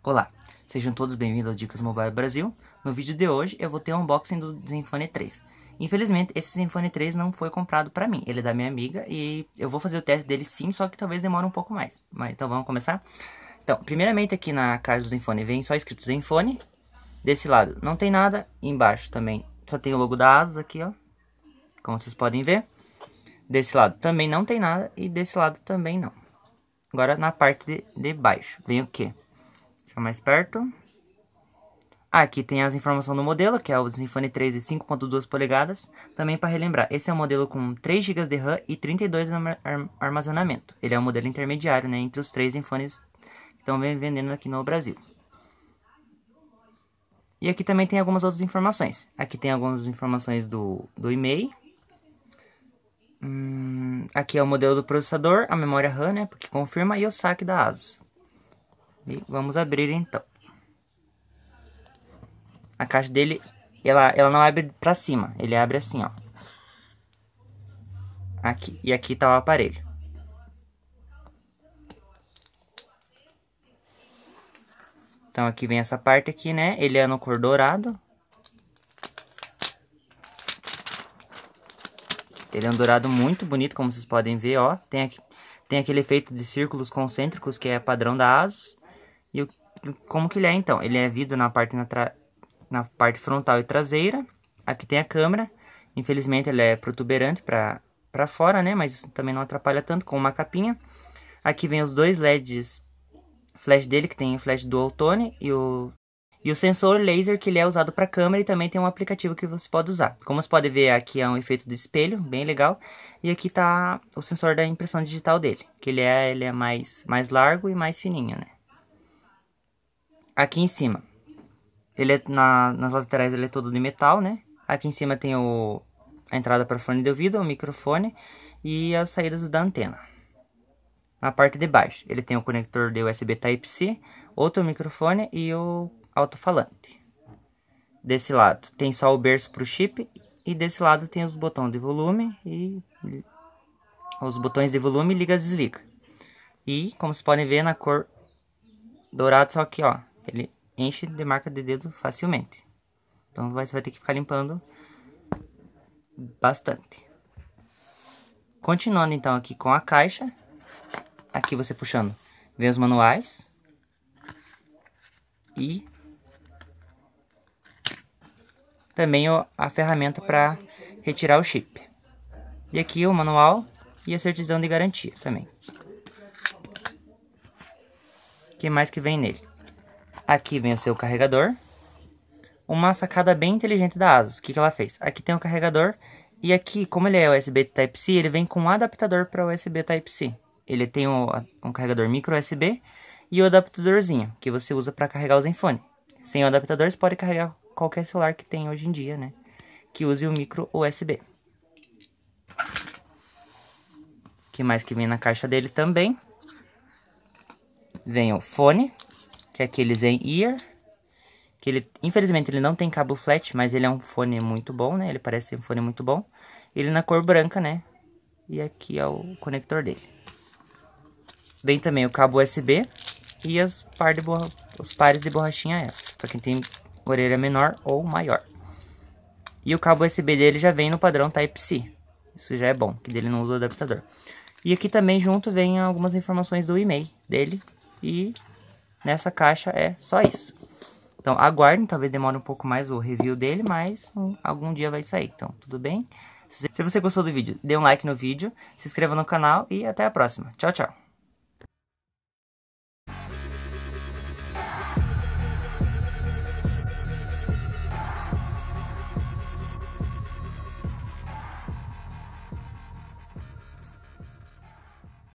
Olá, sejam todos bem-vindos ao Dicas Mobile Brasil. No vídeo de hoje eu vou ter um unboxing do Zenfone 3. Infelizmente, esse Zenfone 3 não foi comprado para mim, ele é da minha amiga e eu vou fazer o teste dele sim, só que talvez demore um pouco mais. Mas então vamos começar? Então, primeiramente aqui na caixa do Zenfone vem só escrito Zenfone. Desse lado não tem nada, embaixo também só tem o logo da Asus aqui, ó. Como vocês podem ver. Desse lado também não tem nada e desse lado também não. Agora na parte de, de baixo vem o quê? mais perto. Ah, aqui tem as informações do modelo, que é o Zenfone 3 de 5.2 polegadas. Também para relembrar, esse é um modelo com 3 GB de RAM e 32 de armazenamento. Ele é um modelo intermediário né, entre os três Zenfones que estão vendendo aqui no Brasil. E aqui também tem algumas outras informações. Aqui tem algumas informações do, do e-mail. Hum, aqui é o modelo do processador, a memória RAM, né, porque confirma, e o saque da ASUS. E vamos abrir então. A caixa dele, ela, ela não abre pra cima, ele abre assim, ó. Aqui, e aqui tá o aparelho. Então aqui vem essa parte aqui, né? Ele é no cor dourado. Ele é um dourado muito bonito, como vocês podem ver, ó. Tem, aqui, tem aquele efeito de círculos concêntricos que é padrão da ASUS como que ele é então? Ele é vidro na parte, na, na parte frontal e traseira. Aqui tem a câmera. Infelizmente ele é protuberante para para fora, né? Mas também não atrapalha tanto com uma capinha. Aqui vem os dois LEDs flash dele, que tem o flash dual tone e o e o sensor laser que ele é usado para câmera e também tem um aplicativo que você pode usar. Como você pode ver aqui é um efeito de espelho, bem legal. E aqui tá o sensor da impressão digital dele, que ele é ele é mais mais largo e mais fininho, né? aqui em cima. Ele é, na, nas laterais ele é todo de metal, né? Aqui em cima tem o, a entrada para fone de ouvido, o microfone e as saídas da antena. Na parte de baixo, ele tem o conector de USB Type-C, outro microfone e o alto-falante. Desse lado tem só o berço para o chip e desse lado tem os botões de volume e os botões de volume liga desliga. E como vocês podem ver na cor dourada só aqui, ó, ele enche de marca de dedo facilmente. Então você vai ter que ficar limpando bastante. Continuando então aqui com a caixa, aqui você puxando, vem os manuais e também a ferramenta para retirar o chip. E aqui o manual e a certidão de garantia também. O que mais que vem nele? Aqui vem o seu carregador. Uma sacada bem inteligente da ASUS. O que, que ela fez? Aqui tem o carregador. E aqui, como ele é USB Type-C, ele vem com um adaptador para USB Type-C. Ele tem um, um carregador micro USB e o adaptadorzinho, que você usa para carregar o Zenfone. Sem o adaptador, você pode carregar qualquer celular que tem hoje em dia, né? Que use o micro USB. O que mais que vem na caixa dele também? Vem o fone, que é aquele Zen Ear, que ele, infelizmente, ele não tem cabo flat, mas ele é um fone muito bom, né? Ele parece um fone muito bom. Ele na cor branca, né? E aqui é o conector dele. Vem também o cabo USB e as par de os pares de borrachinha extra, para quem tem orelha menor ou maior. E o cabo USB dele já vem no padrão Type-C. Isso já é bom, que dele não usa o adaptador. E aqui também junto vem algumas informações do e-mail dele e nessa caixa é só isso. Então, aguardem, talvez demore um pouco mais o review dele, mas um, algum dia vai sair. Então, tudo bem? Se você gostou do vídeo, dê um like no vídeo, se inscreva no canal e até a próxima. Tchau, tchau!